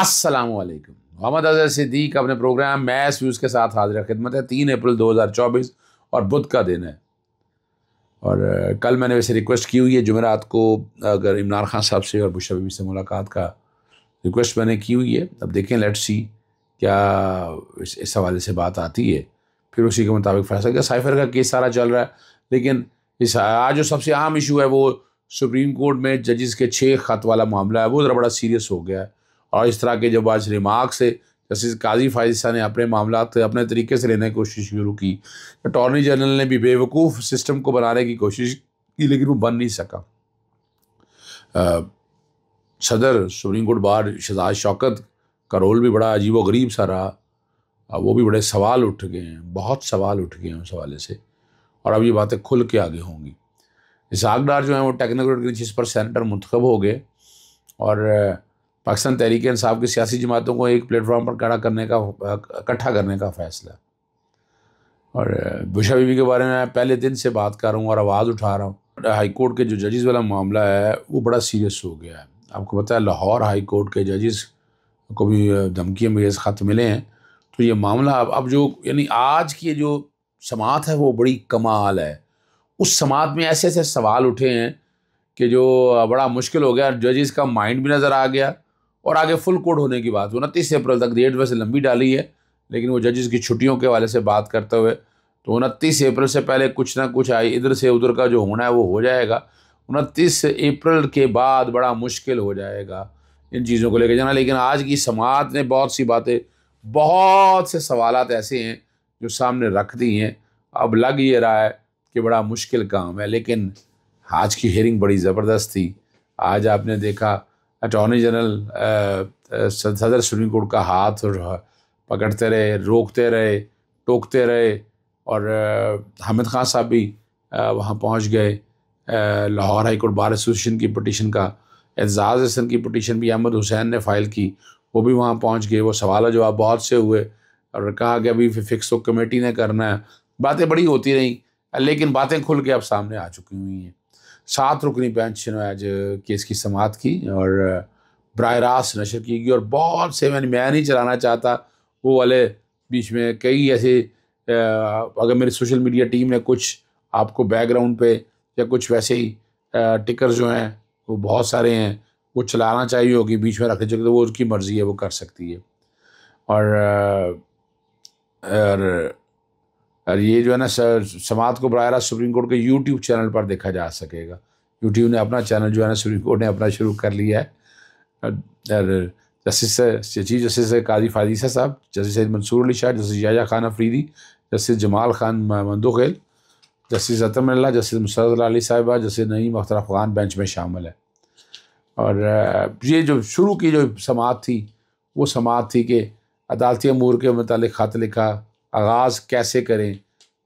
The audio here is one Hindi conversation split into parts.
असलम मोहम्मद अजहर सिद्दीक अपने प्रोग्राम मैस व्यूज़ के साथ हाजिर खिदमत है तीन अप्रैल 2024 और बुध का दिन है और कल मैंने वैसे रिक्वेस्ट की हुई है जुमेरात को अगर इमरान खान साहब से और बुशरा बीबी से मुलाकात का रिक्वेस्ट मैंने की हुई है अब देखें लेट सी क्या इस, इस हवाले से बात आती है फिर उसी के मुताबिक फैसला किया साइफर का केस सारा चल रहा है लेकिन इस आज जो सबसे आम इशू है वो सुप्रीम कोर्ट में जजिस के छः खत वाला मामला है वो ज़रा बड़ा सीरियस हो गया है और इस तरह के जब आज रिमार्क से जस्टिस काजी फायसा ने अपने मामला अपने तरीके से लेने की कोशिश शुरू की अटॉर्नी जनरल ने भी बेवकूफ़ सिस्टम को बनाने की कोशिश की लेकिन वो बन नहीं सका आ, सदर supreme court bar Shahzad Shaukat का रोल भी बड़ा अजीब व गरीब सा रहा वो भी बड़े सवाल उठ गए हैं बहुत सवाल उठ गए हैं उस हवाले से और अब ये बातें खुल के आगे होंगी इसाक जो हैं वो टेक्नोक्रेट जिस पर सेंटर मंतखब हो गए और पाकिस्तान तहरीक इंसाफ की सियासी जमातों को एक प्लेटफॉर्म पर खड़ा करने का इकट्ठा करने का फ़ैसला और बुशा बीबी के बारे में मैं पहले दिन से बात कर रहा हूँ और आवाज़ उठा रहा हूँ हाई कोर्ट के जो जजेस वाला मामला है वो बड़ा सीरियस हो गया है आपको पता है लाहौर हाई कोर्ट के जजेस को भी धमकी अंगेज ख़त मिले हैं तो ये मामला अब अब जो यानी आज की जो समात है वो बड़ी कमाल है उस समात में ऐसे ऐसे सवाल उठे हैं कि जो बड़ा मुश्किल हो गया जजेस का माइंड भी नज़र आ गया और आगे फुल कोर्ट होने की बात उनतीस अप्रैल तक डेट वैसे लंबी डाली है लेकिन वो जजेस की छुट्टियों के वाले से बात करते हुए तो उनतीस अप्रैल से पहले कुछ ना कुछ आई इधर से उधर का जो होना है वो हो जाएगा उनतीस अप्रैल के बाद बड़ा मुश्किल हो जाएगा इन चीज़ों को लेकर जाना लेकिन आज की समाज ने बहुत सी बातें बहुत से सवाल ऐसे हैं जो सामने रख दी हैं अब लग ये रहा है कि बड़ा मुश्किल काम है लेकिन आज की हेयरिंग बड़ी ज़बरदस्त थी आज आपने देखा अटॉर्नी जनरल सदर सुप्रीम कोर्ट का हाथ uh, पकड़ते रहे रोकते रहे टोकते रहे और हामिद uh, खान साहब भी uh, वहाँ पहुँच गए Lahore high court bar association की पटिशन का एजाज हसन की पटिशन भी अहमद हुसैन ने फाइल की वो भी वहाँ पहुँच गए वो सवाल जवाब बहुत से हुए और कहा कि अभी फिक्स तो कमेटी ने करना है बातें बड़ी होती रहीं लेकिन बातें खुल के अब सामने आ चुकी हुई हैं सात रुकनी बेंच ने आज केस की समात की और बर रास्त नशर की गई और बहुत से मैंने मैं नहीं चलाना चाहता वो वाले बीच में कई ऐसे अगर मेरी सोशल मीडिया टीम ने कुछ आपको बैकग्राउंड पे या कुछ वैसे ही टिकर जो हैं वो बहुत सारे हैं वो चलाना चाहिए होगी बीच में रखने चाहिए तो वो उसकी मर्ज़ी है वो कर सकती है और, और और ये जो है ना समात को बर रहा सुप्रीम कोर्ट के यूट्यूब चैनल पर देखा जा सकेगा यूट्यूब ने अपना चैनल जो है ना सुप्रीम कोर्ट ने अपना शुरू कर लिया है और justice chief justice Qazi Faez Isa साहब justice Mansoor Ali Shah justice Yahya Khan Afridi justice Jamal Khan Mandokhel justice अल्लाह जस्टिस मुसरत अली साहिबा जस्टिस नईम अख्तर अफगान बेंच में शामिल है और ये जो शुरू की जो समात थी वो समात थी कि अदालती अमूर के मतलब खत लिखा आगाज़ कैसे करें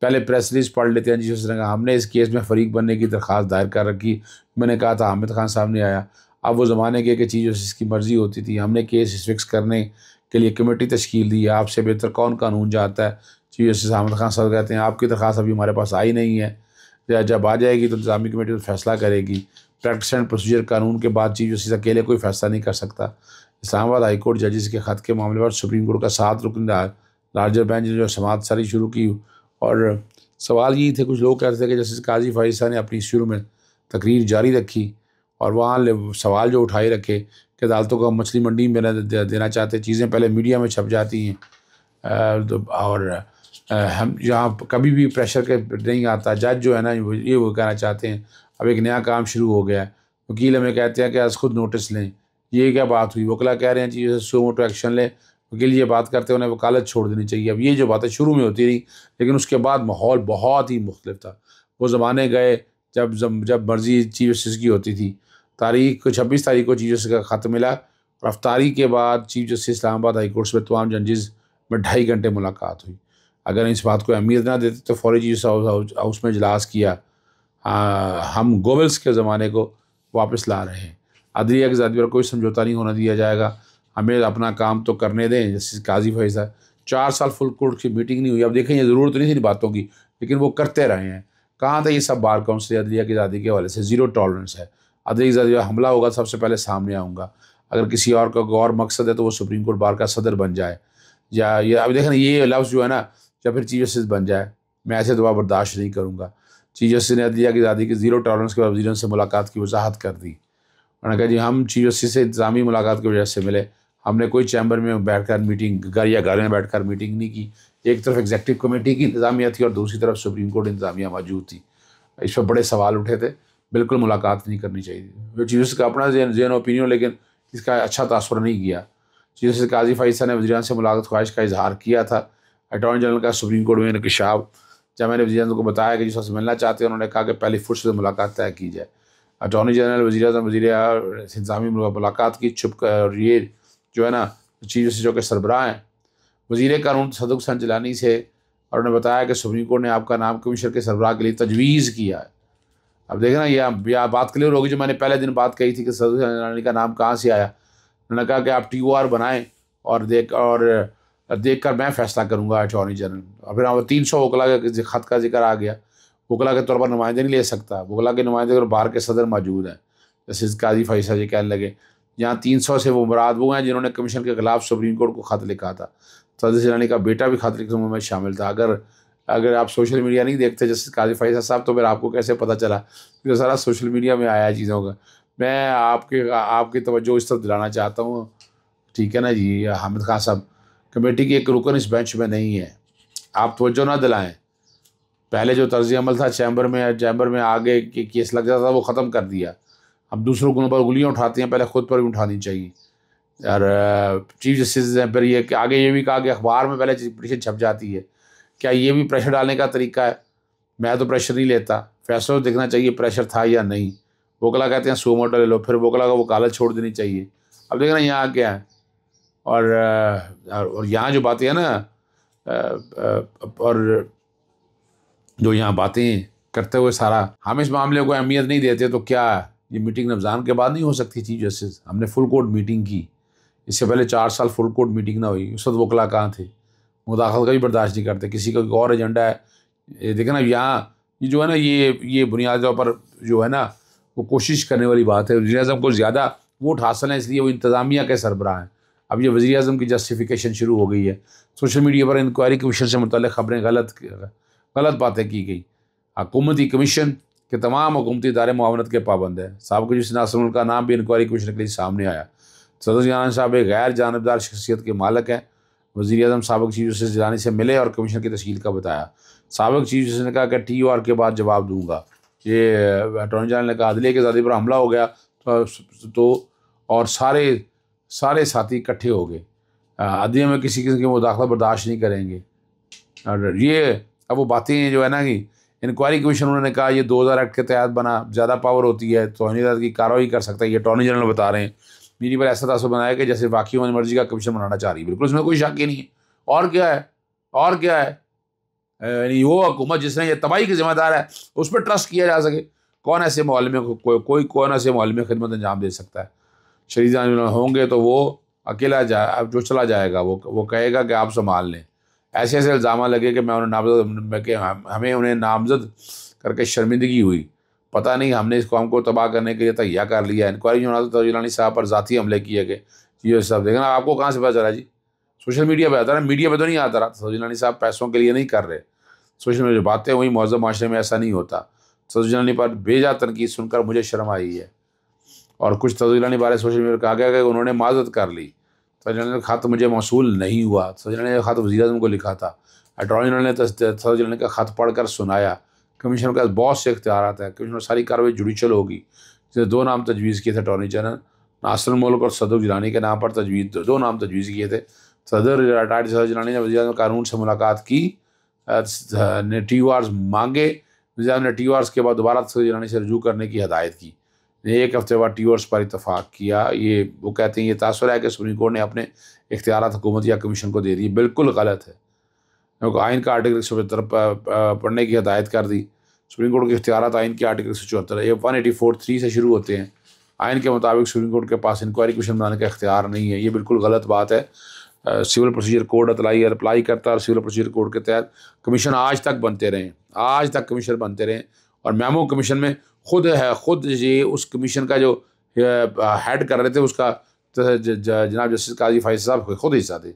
पहले प्रेस रिलीज पढ़ लेते हैं जी उस कहा हमने इस केस में फरीक बनने की दरख्वास्त दायर कर रखी मैंने कहा था हामिद खान साहब ने आया अब वो ज़माने के कि चीज़ जिसकी मर्ज़ी होती थी हमने केस फिक्स करने के लिए कमेटी तश्ील दी आपसे बेहतर कौन कानून जाता है चीफ जस्टिस अहमद खान साहब कहते हैं आपकी दरख्वास्त अभी हमारे पास आई नहीं है या जब आ जाएगी तो इंतजामी कमेटी तो फैसला करेगी प्रैक्टिस एंड प्रोसीजर कानून के बाद चीफ जस्टिस अकेले कोई फैसला नहीं कर सकता इस्लामाबाद हाईकोर्ट जजेस के ख़त के मामले पर सुप्रीम कोर्ट का साथ रुकन लार्जर बेंच ने जो समाज सारी शुरू की और सवाल यही थे कुछ लोग कह रहे थे कि जैसे काजी फाइसा ने अपनी शुरू में तकरीर जारी रखी और वहाँ सवाल जो उठाए रखे कि अदालतों को मछली मंडी में देना चाहते चीज़ें पहले मीडिया में छप जाती हैं तो और हम यहाँ कभी भी प्रेशर के नहीं आता जज जो है ना ये वो कहना चाहते हैं अब एक नया काम शुरू हो गया है वकील हमें कहते हैं कि आज खुद नोटिस लें ये क्या बात हुई वकला कह रहे हैं जी सो मोटो एक्शन लें वकील ये बात करते उन्हें वकालत छोड़ देनी चाहिए अब ये जो बातें शुरू में होती रही लेकिन उसके बाद माहौल बहुत ही मुख्तलिफ था वो ज़माने गए जब जब, जब मर्जी चीफ जस्टिस की होती थी तारीख को छब्बीस तारीख को चीफ जस्टिस का ख़त मिला रफ्तारी के बाद chief justice Islamabad high court में तमाम जजेज़ में ढाई घंटे मुलाकात हुई अगर इस बात को अहमियत ना देते तो फौरी चीफ हाउस में इजलास किया आ, हम गोबल्स के ज़माने को वापस ला रहे हैं अदलिया के ज़ाती पर कोई समझौता नहीं होना दिया जाएगा हमें अपना काम तो करने दें जैसे काजी भाई साहब चार साल फुल कोर्ट की मीटिंग नहीं हुई अब देखें ये ज़रूरत तो नहीं थी बातों की लेकिन वो करते रहे हैं कहाँ था ये सब बार काउंसिल अदलिया की आज़ादी के हवाले से ज़ीरो टॉलरेंस है अदली की आजादी हमला होगा सबसे पहले सामने आऊँगा अगर किसी और का गौर मकसद है तो वो सुप्रीम कोर्ट बार का सदर बन जाए या ये अब देखें ये लफ्ज़ जो है ना या फिर चीफ जस्टिस बन जाए मैं ऐसे दबाव बर्दाश्त नहीं करूँगा चीफ जस्टिस ने अदलिया की आज़ादी की ज़ीरो टॉलरेंस के बाद वजीरों से मुलाकात की वजाहत कर दी उन्होंने कहा जी हम चीफ जस्टिस से इंतजामी मुलाकात की वजह से मिले हमने कोई चैम्बर में बैठकर मीटिंग घर या घर में बैठकर मीटिंग नहीं की एक तरफ एग्जैक्टिव कमेटी की इंतजामिया थी और दूसरी तरफ सुप्रीम कोर्ट इंतजामिया मौजूद थी इस पर बड़े सवाल उठे थे बिल्कुल मुलाकात नहीं करनी चाहिए थी चीज़ का अपना जैन जैन ओपिनियन लेकिन इसका अच्छा तासर नहीं किया चीज़ से काजी फाइसा ने वजीरान से मुलाकात ख्वाहिश का इजहार किया था अटॉर्नी जनरल का सुप्रीम कोर्ट में इनकशाफ जब मैंने वजी को बताया कि जिससे मिलना चाहते हैं उन्होंने कहा कि पहले से मुलाकात तय की जाए अटॉर्नी जनरल वजी अजम वजी इंतजामी मुलाकात की छुप कर ये जो है ना चीज़ों जो के सरबराह हैं वजीर कानून सदुक सन जिलानी से और उन्होंने बताया कि सुप्रीम कोर्ट ने आपका नाम कमिश्नर के सरबराह के लिए तजवीज़ किया है अब देखें ना ये या बात क्लियर होगी जो मैंने पहले दिन बात कही थी कि सदुक सन जिलानी का नाम कहाँ से आया उन्होंने कहा कि आप टी ओ आर बनाएँ और देख और देख कर मैं फ़ैसला करूँगा अटॉर्नी जनरल और फिर हम तीन सौ वकला के खत का जिक्र आ गया वकला के तौर पर नुमाइंदे नहीं ले सकता वकला के नुमाइंदे अगर बाहर के सदर मौजूद हैं जैसे काजी फैसा जी कहने लगे जहाँ तीन सौ से वो मुराद वो हैं जिन्होंने कमीशन के खिलाफ सुप्रीम कोर्ट को खत लिखा था सदर जिलानी का बेटा भी खत लिखने में शामिल था अगर अगर आप सोशल मीडिया नहीं देखते जस्टिस काजी फैसा साहब तो फिर आपको कैसे पता चला क्योंकि तो सारा सोशल मीडिया में आया चीज़ों का मैं आपके आपकी तवज्जो इस तरफ दिलाना चाहता हूँ ठीक है ना जी हामिद खान साहब कमेटी की एक रुकन इस बेंच में नहीं है आप तवज्जो ना दिलाएं पहले जो तर्ज अमल था चैम्बर में चैम्बर में आगे केस लग जाता था वो ख़त्म कर दिया हम दूसरों के पर उंगलियाँ उठाते हैं पहले खुद पर भी उठानी चाहिए और चीफ जस्टिस ने फिर ये कि आगे ये भी कहा कि अखबार में पहले पिटिशन छप जाती है क्या ये भी प्रेशर डालने का तरीका है मैं तो प्रेशर नहीं लेता फैसलों तो देखना चाहिए प्रेशर था या नहीं वकला कहते हैं सो मोटर ले लो फिर वकला का कालज छोड़ देनी चाहिए अब देखना यहाँ क्या है और और यहाँ जो बातें हैं ना और जो यहाँ बातें करते हुए सारा हम इस मामले को अहमियत नहीं देते तो क्या है ये मीटिंग रमज़ान के बाद नहीं हो सकती थी जैसे हमने फुल कोर्ट मीटिंग की इससे पहले चार साल फुल कोर्ट मीटिंग ना हुई उस वक्त वकला कहाँ थे मुदाखल का भी बर्दाश्त नहीं करते किसी का और एजेंडा है ये देखे ना यहाँ ये जो है ना ये ये बुनियादी तौर पर जो है ना वो कोशिश करने वाली बात है वजी अजम को ज़्यादा वोट हासिल है इसलिए वो इंतज़ामिया के सरबराह हैं अब ये वजी अजम की जस्टिफिकेशन शुरू हो गई है सोशल मीडिया पर इंक्वायरी कमीशन से मुतल ख़बरें गलत गलत बातें की गई हकूमती कमीशन कि तमाम हुकूमती इदारे मावनत के पाबंद हैं सबक जिसना असमुल का नाम भी इंक्वायरी कमीशन के लिए सामने आया सदर जहान साहब एक गैर जानबदार शख्सियत के मालिक हैं वजी अजम सबक चीफ जस्टिस जिलानी से मिले और कमीशन की तश्ील का बताया सबक चीफ जस्टिस ने कहा कि टी ओ आर के बाद जवाब दूंगा ये अटॉर्नी जनरल ने कहा अदले के आज़ादी पर हमला हो गया तो, तो और सारे सारे साथी इकट्ठे हो गए अदले में किसी किस्म के मुदाखला बर्दाश्त नहीं करेंगे और ये अब वो बातें जो है ना कि इंक्वायरी कमीशन उन्होंने कहा ये 2000 एक्ट के तहत बना ज़्यादा पावर होती है तो अनिल की कार्रवाई कर सकता है ये अटॉर्नी जनरल बता रहे हैं मेरी पर ऐसा तासर बनाया कि जैसे वाकई मर्जी का कमीशन बनाना चाह रही है बिल्कुल इसमें कोई शक ही नहीं है और क्या है और क्या है यानी वो हुकूमत जिसने ये तबाही की जिम्मेदार है उस पर ट्रस्ट किया जा सके कौन ऐसे मालमे को, को, कोई कौन ऐसे मालमे खिदमत अंजाम दे सकता है शरीर होंगे तो वो अकेला जाए जो चला जाएगा वो वो कहेगा कि आप संभाल लें ऐसे ऐसे इल्ज़ाम लगे कि मैं उन्हें नामजद कि हमें उन्हें नामजद करके शर्मिंदगी हुई पता नहीं हमने इस कौम को तबाह करने के लिए तैयार कर लिया इंक्वायरी जो तो जिलानी साहब पर ज़ाती हमले किए गए ये सब देखना आपको कहाँ से पता चला जी सोशल मीडिया पर आता रहा मीडिया पर तो नहीं आता रहा जिलानी साहब पैसों के लिए नहीं कर रहे सोशल मीडिया बातें वहीं मौजूद माशरे में ऐसा नहीं होता तोजिलानी पर बेजा तनकीद सुनकर मुझे शर्म आई है और कुछ तजीलानी तो बारे सोशल मीडिया पर कहा गया कि उन्होंने माजत कर ली सदर खात तो मुझे मौसू नहीं हुआ तो सदर ने खात तो वजी अजम को लिखा था अटॉर्नी तो जनरल ने सदर का खत पढ़कर सुनाया कमिश्नर के पास बहुत से इख्तियार है कमिश्नर सारी कार्रवाई जुडिशल होगी जिसने दो नाम तजवीज़ किए थे अटॉर्नी जनरल नासर मुल्क और सदर जिलानी के नाम पर तजवीज़ दो नाम तजवीज़ किए थे सदर रिटायर्ड सदर जिलानी ने वजी कानून से मुलाकात की ने टी आर्स मांगे वजी ने टी आर्स के बाद दोबारा सदर जिलानी से रजू करने की हदायत की ने एक हफ्ते बाद टीवर्स पर इतफाक़ किया ये वो कहते हैं ये तासर है कि सुप्रीम कोर्ट ने अपने इख्तियार हुकूमत या कमीशन को दे दिए बिल्कुल गलत है क्योंकि आइन का आर्टिकल एक सौ पचहत्तर पढ़ने की हदायत कर दी सुप्रीम कोर्ट के इख्तियार आइन के आर्टिकल एक सौ चौहत्तर A one eighty four three से शुरू होते हैं आइन के मुताबिक सुप्रीम कोर्ट के पास इंक्वायरी कमीशन बनाने का इख्तियार नहीं है ये बिल्कुल गलत बात है सिविल प्रोसीजर कोड अतलाई अप्लाई करता है और सिविल प्रोसीजर कोड के तहत कमीशन आज तक बनते रहे आज तक कमीशन बनते रहे और मेमो कमीशन में खुद है खुद ये उस कमीशन का जो हेड कर रहे थे उसका जनाब जस्टिस काजी फाइज साहब खुद हिस्सा थे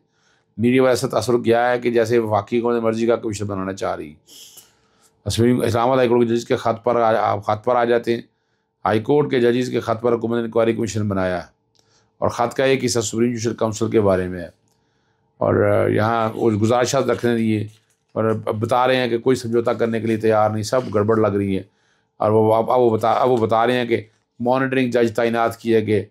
मीडिया वाले ऐसा तसर किया है कि जैसे वाकई कौन मर्जी का कमीशन बनाना चाह रही इस्लाबाद हाई हाईकोर्ट के जजिस के खत पर आप खत पर आ जाते हैं हाईकोर्ट के जजिस के खत पर हुकूमत इंक्वायरी कमीशन बनाया है और ख़त का एक हिस्सा सुप्रीम जुडिशल काउंसिल के बारे में है और यहाँ गुजारिशात रखने दिए और बता रहे हैं कि कोई समझौता करने के लिए तैयार नहीं सब गड़बड़ लग रही है और वो अब वो बता अब वो बता रहे हैं कि मॉनिटरिंग जज तैनात किए गए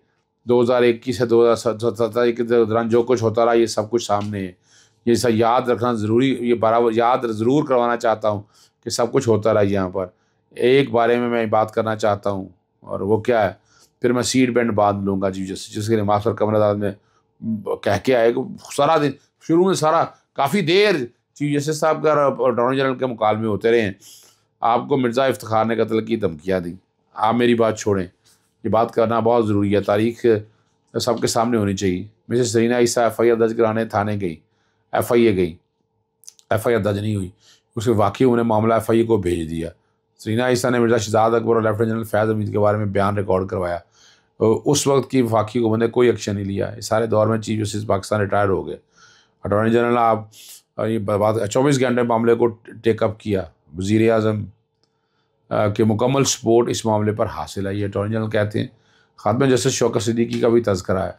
इक्कीस से दो हज़ार सत्रह के दौरान जो कुछ होता रहा ये सब कुछ सामने है ये सब याद रखना ज़रूरी ये बराबर याद ज़रूर करवाना चाहता हूँ कि सब कुछ होता रहा यहाँ पर एक बारे में मैं बात करना चाहता हूँ और वो क्या है फिर मैं सीट बैंड बांध लूँगा जी जस्टिस जिसके लिए मास्टर आजाद ने कह के आए सारा दिन शुरू में सारा काफ़ी देर चीफ जस्टिस साहब का अटॉर्नी जनरल के मुकालमे होते रहे हैं आपको मिर्ज़ा इफ्तार ने कत्ल की धमकियाँ दी आप मेरी बात छोड़ें ये बात करना बहुत ज़रूरी है तारीख सबके सामने होनी चाहिए mrs Sarina Isa F I R दर्ज कराने थाने गई एफ आई ए गई एफ आई आर दर्ज नहीं हुई उसके वाकई उन्हें मामला एफ आई ए को भेज दिया सरीना ईसा ने मिर्ज़ा शिजाद अकबर और लेफ्टिनेंट जनरल फैज़ अमीद के बारे में बयान रिकॉर्ड करवाया उस वक्त की वाकई को मैंने कोई एक्शन नहीं लिया इस सारे दौर में चीफ जस्टिस पाकिस्तान रिटायर हो गए अटॉर्नी जनरल आप ये बात चौबीस घंटे मामले को टेकअप किया वज़ी अजम के मुकम्मल सपोर्ट इस मामले पर हासिल है ये अटॉर्नी जनरल कहते हैं खात्म जस्टिस शौकत सदीकी का भी तस्करा है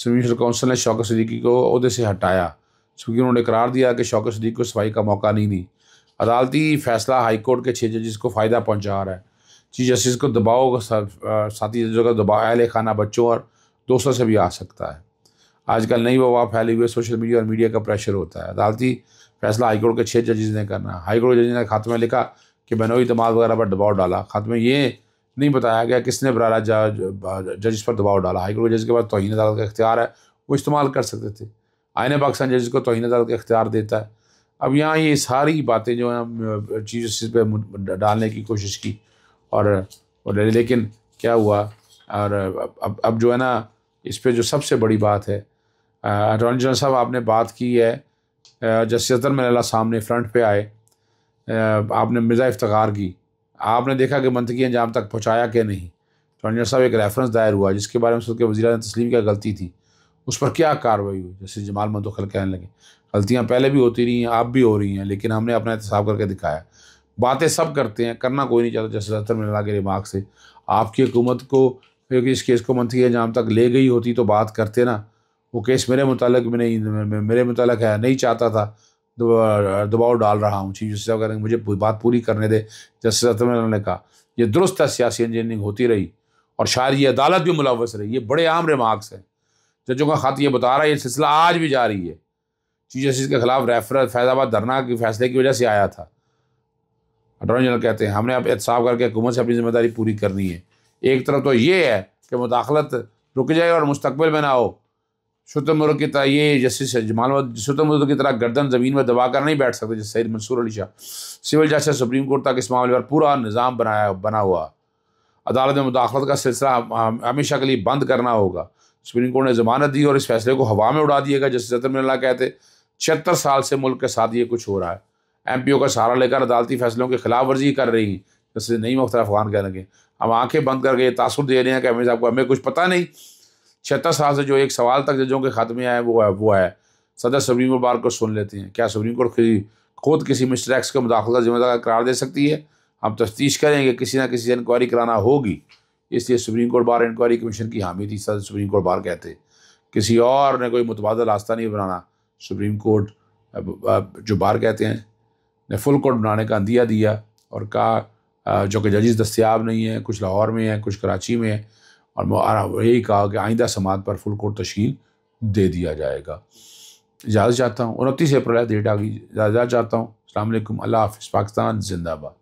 सुप्रीम कौंसिल ने शौकत सदीकी को अहदे से हटाया चूँकि उन्होंने करार दिया कि शौकत सदीकी को सफाई का मौका नहीं दी अदालती फैसला हाईकोर्ट के छः जजेस को फ़ायदा पहुँचा रहा है चीफ जस्टिस को दबाव साथी जजों का दबाव अहल खाना बच्चों और दोस्तों से भी आ सकता है आजकल नई वबा फैली हुई सोशल मीडिया और मीडिया का प्रेशर होता है अदालती फैसला हाईकोर्ट के छः जजेज ने करना हाईकोर्ट जज ने खात्मे लिखा कि बनोई तमाद वगैरह पर दबाव डाला खात में ये नहीं बताया गया किसने बरारा जज पर दबाव डाला हाईकोर्ट जज के पास तोहन अदालत का इख्तियार है वो इस्तेमाल कर सकते थे आयन पाकिस्तान जज को तोहन अदालत का इख्तियार देता है अब यहाँ ये सारी बातें जो है चीफ जस्टिस पर डालने की कोशिश की और, और लेकिन क्या हुआ और अब अब जो है ना इस पर जो सबसे बड़ी बात है अटॉर्नी जनरल साहब आपने बात की है जस्टिस मिला सामने फ्रंट पे आए आपने मिर्ज़ा इफ्तार की आपने देखा कि मंत्री अंजाम तक पहुँचाया कि नहीं तो अंजर साहब एक रेफरेंस दायर हुआ जिसके बारे में सबके वजी ने तस्लीम क्या गलती थी उस पर क्या कार्रवाई हुई जैसे जमाल मंतखल कहने लगे गलतियाँ पहले भी होती रही हैं आप भी हो रही हैं लेकिन हमने अपना एहतसाब करके दिखाया बातें सब करते हैं करना कोई नहीं चाहता जैसे अतर मिला के रिमार्क से आपकी हुकूमत को क्योंकि इस केस को मंत्री अंजाम तक ले गई होती तो बात करते ना वो केस मेरे मुतल में नहीं मेरे मुतल है नहीं चाहता था दबाव डाल रहा हूँ चीफ जस्टिस साहब कह मुझे बात पूरी करने दे जस्टिस अतमन ने कहा यह दुरुस्त सियासी इंजीनियरिंग होती रही और शायद ये अदालत भी मुलवस रही ये बड़े आम रिमार्क्स हैं जजों का खत ये बता रहा है ये सिलसिला आज भी जा रही है चीफ जस्टिस के खिलाफ रेफर फैजाबाद धरना के फैसले की वजह से आया था अटॉर्नी जनरल कहते हैं हमने अब एहतसाब करके हुकूमत से अपनी जिम्मेदारी पूरी करनी है एक तरफ तो ये है कि मुदाखलत रुक जाए और मुस्तबिल में ना हो शुतुमर की तरह ये जस्टिस जमाल शुतुमर की तरह गर्दन ज़मीन में दबाकर नहीं बैठ सकते जैसे Syed Mansoor Ali Shah civil justice supreme court तक इस मामले पर पूरा निज़ाम बनाया बना हुआ अदालत में मुदाखलत का सिलसिला हमेशा के लिए बंद करना होगा सुप्रीम कोर्ट ने ज़मानत दी और इस फैसले को हवा में उड़ा दिएगा जस्टिस जतमिल्ला कहते छिहत्तर साल से मुल्क के साथ ये कुछ हो रहा है एम पी ओ का सहारा लेकर अदालती फैसलों की खिलाफ वर्जी कर रही हैं जैसे नई मुख्तार अफगान कह लगे हम आंखें बंद करके तासुर दे रहे हैं कि हमें को हमें कुछ पता नहीं छिहत्तर साल से जो एक सवाल तक जजों के खात्मे आए वो है वो है सदर सुप्रीम कोर्ट बार को सुन लेते हैं क्या सुप्रीम कोर्ट किसी खुद किसी मिस्टर एक्स को मुदाखलत जिम्मेदार करार दे सकती है हम तफ्तीश करेंगे किसी ना किसी से इंक्वायरी कराना होगी इसलिए supreme court bar inquiry commission की हामी थी सदर सुप्रीम कोर्ट बार कहते किसी और ने कोई मुतबाद रास्ता नहीं बनाना सुप्रीम कोर्ट जो बार कहते हैं ने फुल कोर्ट बनाने का अंदिया दिया और कहा जो कि जजिस दस्तियाब नहीं हैं कुछ लाहौर में है कुछ कराची में है और यही कहा कि आइंदा समाज पर फुल कोर्ट तश्ल दे दिया जाएगा इजाज़त चाहता हूँ उनतीस अप्रैल डेट आ गई इजाज़त चाहता हूँ अल्लाह हाफ़ पाकिस्तान जिंदाबाद